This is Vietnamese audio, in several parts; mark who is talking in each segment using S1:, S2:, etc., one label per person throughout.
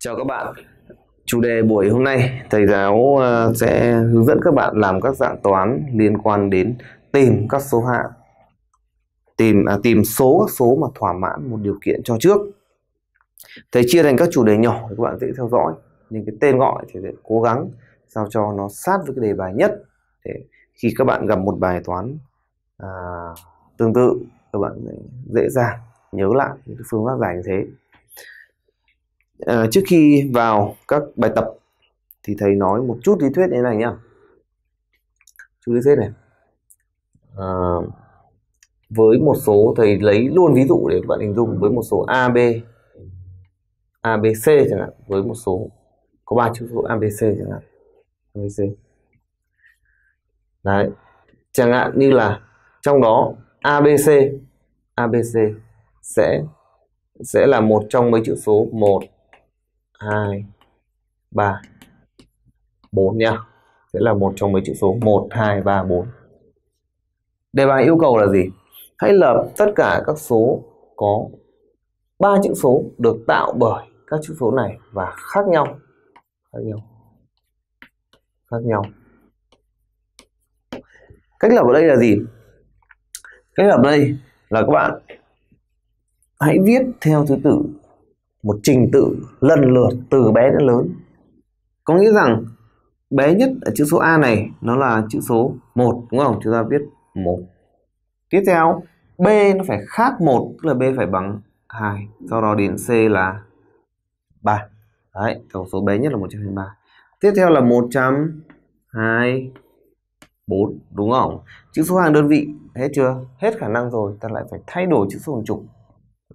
S1: Chào các bạn. Chủ đề buổi hôm nay thầy giáo ờ, sẽ hướng dẫn các bạn làm các dạng toán liên quan đến tìm các số hạng. Tìm à, tìm số các số mà thỏa mãn một điều kiện cho trước. Thầy chia thành các chủ đề nhỏ để các bạn dễ theo dõi, nhưng cái tên gọi thì sẽ cố gắng sao cho nó sát với cái đề bài nhất để khi các bạn gặp một bài toán à, tương tự các bạn dễ dàng nhớ lại những phương pháp giải như thế à, trước khi vào các bài tập thì thầy nói một chút lý thuyết như này nhá chú lý thuyết này à, với một số thầy lấy luôn ví dụ để bạn hình dung với một số a b a b c chẳng hạn với một số có ba chữ số a b c chẳng hạn a b c đấy chẳng hạn như là trong đó ABC ABC sẽ sẽ là một trong mấy chữ số 1 2 3 4 nhá sẽ là một trong mấy chữ số 1 2 3 4 đề bài yêu cầu là gì hãy lập tất cả các số có ba chữ số được tạo bởi các chữ số này và khác nhau khác nhau khác nhau cách lập ở đây là gì cách lập ở đây là các bạn hãy viết theo thứ tự một trình tự lần lượt từ bé đến lớn có nghĩa rằng bé nhất ở chữ số A này nó là chữ số 1 đúng không chúng ta viết 1 tiếp theo B nó phải khác 1 tức là B phải bằng 2 sau đó đến C là 3 đấy tổng số bé nhất là 123 tiếp theo là 124 đúng không chữ số hàng đơn vị hết chưa hết khả năng rồi ta lại phải thay đổi chữ số hàng chục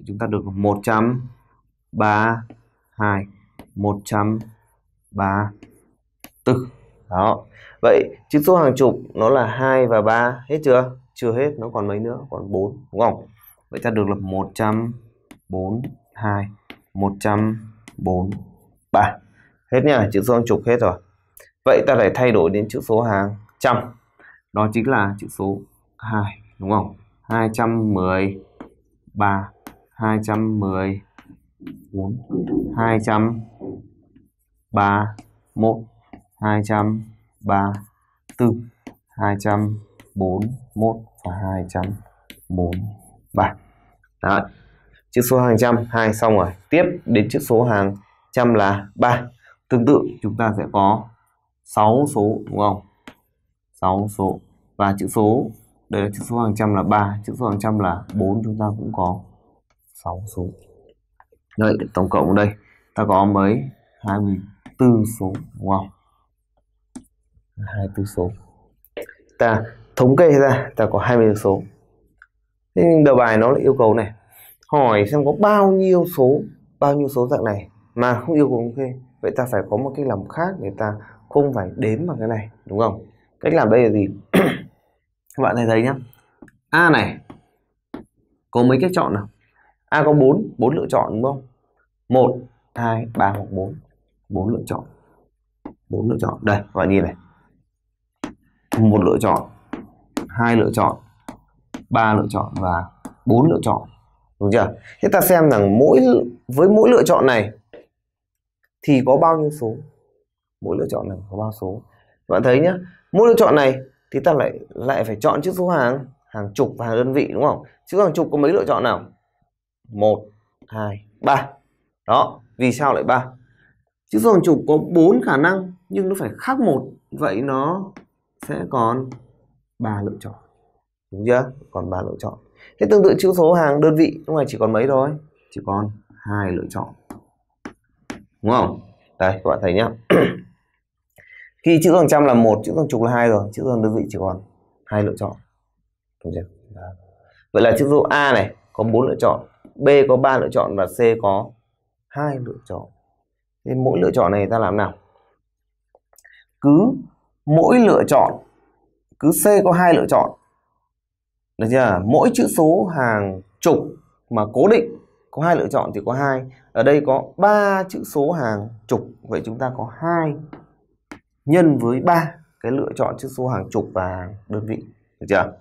S1: chúng ta được 100 ba hai một trăm ba tư đó vậy chữ số hàng chục nó là hai và ba hết chưa chưa hết nó còn mấy nữa còn bốn đúng không vậy ta được là một trăm bốn hai một trăm bốn ba hết nhá chữ số hàng chục hết rồi vậy ta phải thay đổi đến chữ số hàng trăm đó chính là chữ số hai đúng không hai hai trăm mười ba trăm mười bốn hai trăm ba một hai trăm ba bốn hai trăm bốn một và hai trăm bốn ba Đấy. Chữ số hàng trăm hai xong rồi. Tiếp đến chữ số hàng trăm là ba Tương tự chúng ta sẽ có 6 số đúng không? 6 số và chữ số đây là chữ số hàng trăm là ba chữ số hàng trăm là bốn chúng ta cũng có 6 số. Đấy, tổng cộng đây ta có mấy 24 số đúng không? hai tư số ta thống kê ra ta có 20 số nhưng đầu bài nó lại yêu cầu này hỏi xem có bao nhiêu số bao nhiêu số dạng này mà không yêu cầu thống kê vậy ta phải có một cách làm khác để ta không phải đếm bằng cái này đúng không cách làm đây là gì các bạn thấy thấy nhá a này có mấy cách chọn nào A à, có 4, 4 lựa chọn đúng không? 1, 2, 3 hoặc 4. 4 lựa chọn. 4 lựa chọn. Đây, các bạn nhìn này. một lựa chọn, hai lựa chọn, ba lựa chọn và bốn lựa chọn. Đúng chưa? Thế ta xem rằng mỗi với mỗi lựa chọn này thì có bao nhiêu số? Mỗi lựa chọn này có bao số? bạn thấy nhá, mỗi lựa chọn này thì ta lại lại phải chọn chữ số hàng, hàng chục và hàng đơn vị đúng không? Chữ hàng chục có mấy lựa chọn nào? 1, 2, 3. Đó, vì sao lại 3? Chữ số hàng chục có 4 khả năng nhưng nó phải khác một vậy nó sẽ còn ba lựa chọn. Đúng chưa? Còn ba lựa chọn. Thế tương tự chữ số hàng đơn vị lúc này chỉ còn mấy thôi? Chỉ còn hai lựa chọn. Đúng không? Đây các bạn thấy nhá. Khi chữ hàng trăm là một, chữ hàng chục là hai rồi, chữ hàng đơn vị chỉ còn hai lựa chọn. Đúng chưa? Vậy là chữ số A này có bốn lựa chọn, B có 3 lựa chọn và C có hai lựa chọn. Thế mỗi lựa chọn này ta làm nào? Cứ mỗi lựa chọn cứ C có hai lựa chọn. Được chưa? Mỗi chữ số hàng chục mà cố định có hai lựa chọn thì có hai ở đây có ba chữ số hàng chục vậy chúng ta có hai nhân với ba cái lựa chọn chữ số hàng chục và đơn vị được chưa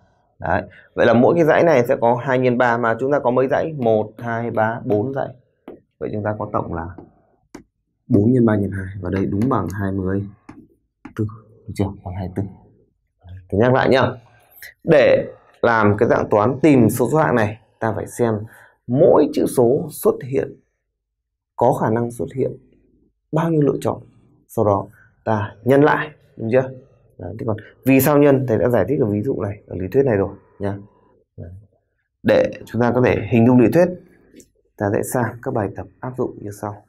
S1: Đấy. Vậy là mỗi cái dãy này sẽ có 2 nhân 3 mà chúng ta có mấy dãy? 1, 2, 3, 4 dãy. Vậy chúng ta có tổng là 4 nhân 3 nhân 2 và đây đúng bằng 20 tư được chưa? Bằng 24. Thì nhắc lại nhá. Để làm cái dạng toán tìm số số hạng này, ta phải xem mỗi chữ số xuất hiện có khả năng xuất hiện bao nhiêu lựa chọn. Sau đó ta nhân lại, đúng chưa? Đấy, thế còn vì sao nhân thầy đã giải thích ở ví dụ này ở lý thuyết này rồi nhá để chúng ta có thể hình dung lý thuyết ta sẽ sang các bài tập áp dụng như sau